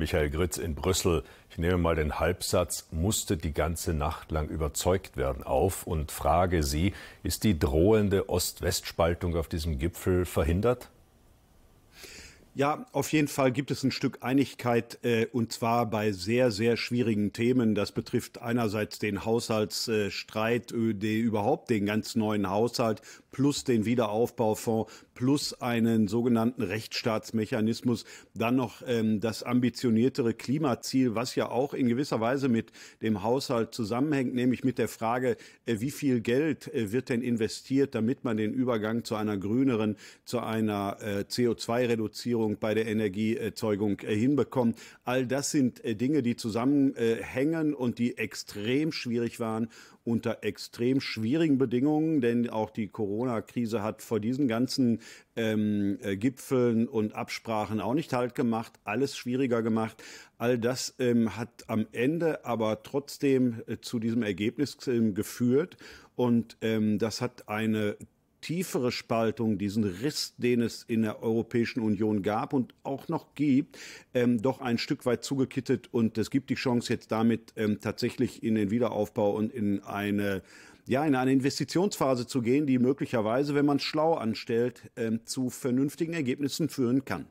Michael Gritz in Brüssel. Ich nehme mal den Halbsatz, musste die ganze Nacht lang überzeugt werden, auf und frage Sie, ist die drohende Ost-West-Spaltung auf diesem Gipfel verhindert? Ja, auf jeden Fall gibt es ein Stück Einigkeit äh, und zwar bei sehr, sehr schwierigen Themen. Das betrifft einerseits den Haushaltsstreit, äh, die, überhaupt den ganz neuen Haushalt plus den Wiederaufbaufonds plus einen sogenannten Rechtsstaatsmechanismus. Dann noch ähm, das ambitioniertere Klimaziel, was ja auch in gewisser Weise mit dem Haushalt zusammenhängt, nämlich mit der Frage, äh, wie viel Geld äh, wird denn investiert, damit man den Übergang zu einer grüneren, zu einer äh, CO2-Reduzierung Digitalisierung bei der Energieerzeugung äh, hinbekommen. All das sind äh, Dinge, die zusammenhängen äh, und die extrem schwierig waren unter extrem schwierigen Bedingungen, denn auch die Corona-Krise hat vor diesen ganzen ähm, Gipfeln und Absprachen auch nicht halt gemacht, alles schwieriger gemacht. All das ähm, hat am Ende aber trotzdem äh, zu diesem Ergebnis äh, geführt und ähm, das hat eine tiefere Spaltung, diesen Riss, den es in der Europäischen Union gab und auch noch gibt, ähm, doch ein Stück weit zugekittet. Und es gibt die Chance jetzt damit ähm, tatsächlich in den Wiederaufbau und in eine ja, in eine Investitionsphase zu gehen, die möglicherweise, wenn man es schlau anstellt, ähm, zu vernünftigen Ergebnissen führen kann.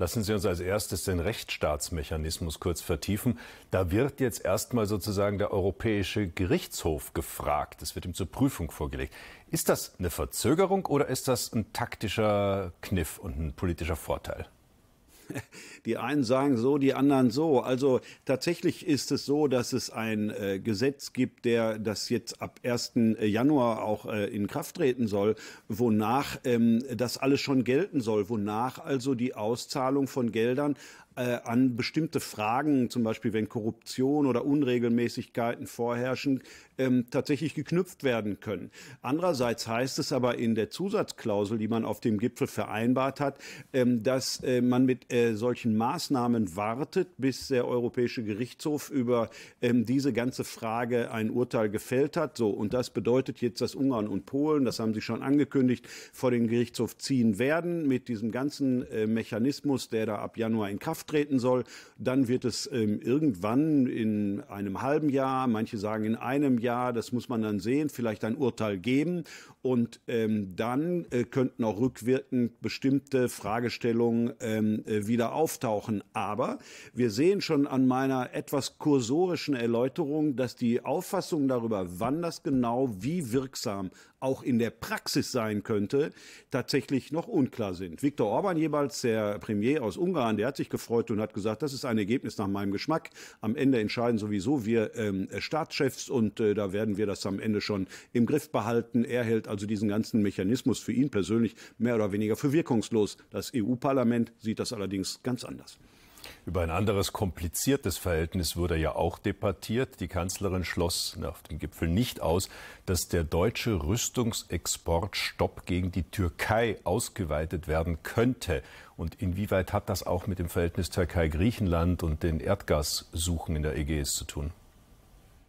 Lassen Sie uns als erstes den Rechtsstaatsmechanismus kurz vertiefen. Da wird jetzt erstmal sozusagen der Europäische Gerichtshof gefragt. Es wird ihm zur Prüfung vorgelegt. Ist das eine Verzögerung oder ist das ein taktischer Kniff und ein politischer Vorteil? Die einen sagen so, die anderen so. Also tatsächlich ist es so, dass es ein äh, Gesetz gibt, der das jetzt ab 1. Äh, Januar auch äh, in Kraft treten soll, wonach ähm, das alles schon gelten soll, wonach also die Auszahlung von Geldern äh, an bestimmte Fragen, zum Beispiel wenn Korruption oder Unregelmäßigkeiten vorherrschen, ähm, tatsächlich geknüpft werden können. Andererseits heißt es aber in der Zusatzklausel, die man auf dem Gipfel vereinbart hat, ähm, dass äh, man mit äh, solchen Maßnahmen wartet, bis der Europäische Gerichtshof über ähm, diese ganze Frage ein Urteil gefällt hat. So, und das bedeutet jetzt, dass Ungarn und Polen, das haben Sie schon angekündigt, vor den Gerichtshof ziehen werden mit diesem ganzen äh, Mechanismus, der da ab Januar in Kraft auftreten soll. Dann wird es ähm, irgendwann in einem halben Jahr, manche sagen in einem Jahr, das muss man dann sehen, vielleicht ein Urteil geben. Und ähm, dann äh, könnten auch rückwirkend bestimmte Fragestellungen ähm, äh, wieder auftauchen. Aber wir sehen schon an meiner etwas kursorischen Erläuterung, dass die Auffassung darüber, wann das genau wie wirksam auch in der Praxis sein könnte, tatsächlich noch unklar sind. Viktor Orban jeweils, der Premier aus Ungarn, der hat sich gefreut, heute und hat gesagt, das ist ein Ergebnis nach meinem Geschmack. Am Ende entscheiden sowieso wir ähm, Staatschefs und äh, da werden wir das am Ende schon im Griff behalten. Er hält also diesen ganzen Mechanismus für ihn persönlich mehr oder weniger für wirkungslos. Das EU-Parlament sieht das allerdings ganz anders. Über ein anderes kompliziertes Verhältnis wurde ja auch debattiert. Die Kanzlerin schloss auf dem Gipfel nicht aus, dass der deutsche Rüstungsexportstopp gegen die Türkei ausgeweitet werden könnte. Und inwieweit hat das auch mit dem Verhältnis Türkei-Griechenland und den Erdgassuchen in der Ägäis zu tun?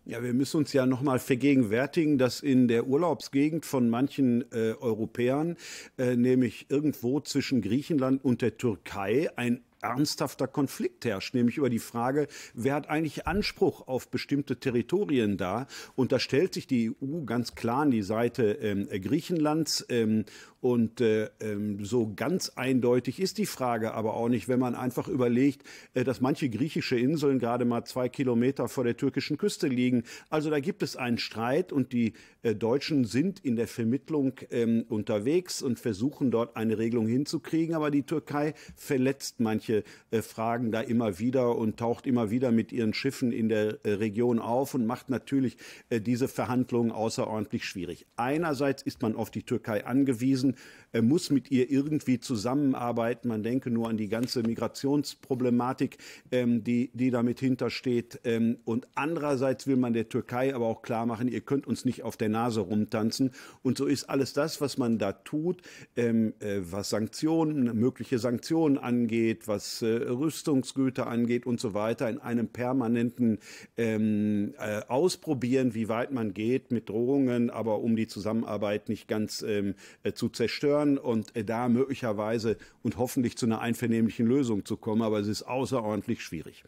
Ja, wir müssen uns ja nochmal vergegenwärtigen, dass in der Urlaubsgegend von manchen äh, Europäern, äh, nämlich irgendwo zwischen Griechenland und der Türkei, ein ernsthafter Konflikt herrscht, nämlich über die Frage, wer hat eigentlich Anspruch auf bestimmte Territorien da? Und da stellt sich die EU ganz klar an die Seite ähm, Griechenlands. Ähm, und äh, ähm, so ganz eindeutig ist die Frage aber auch nicht, wenn man einfach überlegt, äh, dass manche griechische Inseln gerade mal zwei Kilometer vor der türkischen Küste liegen. Also da gibt es einen Streit und die äh, Deutschen sind in der Vermittlung ähm, unterwegs und versuchen dort eine Regelung hinzukriegen. Aber die Türkei verletzt manche äh, Fragen da immer wieder und taucht immer wieder mit ihren Schiffen in der äh, Region auf und macht natürlich äh, diese Verhandlungen außerordentlich schwierig. Einerseits ist man auf die Türkei angewiesen, man äh, muss mit ihr irgendwie zusammenarbeiten. Man denke nur an die ganze Migrationsproblematik, ähm, die, die damit hintersteht. Ähm, und andererseits will man der Türkei aber auch klar machen, ihr könnt uns nicht auf der Nase rumtanzen. Und so ist alles das, was man da tut, ähm, äh, was Sanktionen, mögliche Sanktionen angeht, was äh, Rüstungsgüter angeht und so weiter, in einem permanenten ähm, äh, Ausprobieren, wie weit man geht mit Drohungen, aber um die Zusammenarbeit nicht ganz ähm, äh, zu zerstören und äh, da möglicherweise und hoffentlich zu einer einvernehmlichen Lösung zu kommen. Aber es ist außerordentlich schwierig.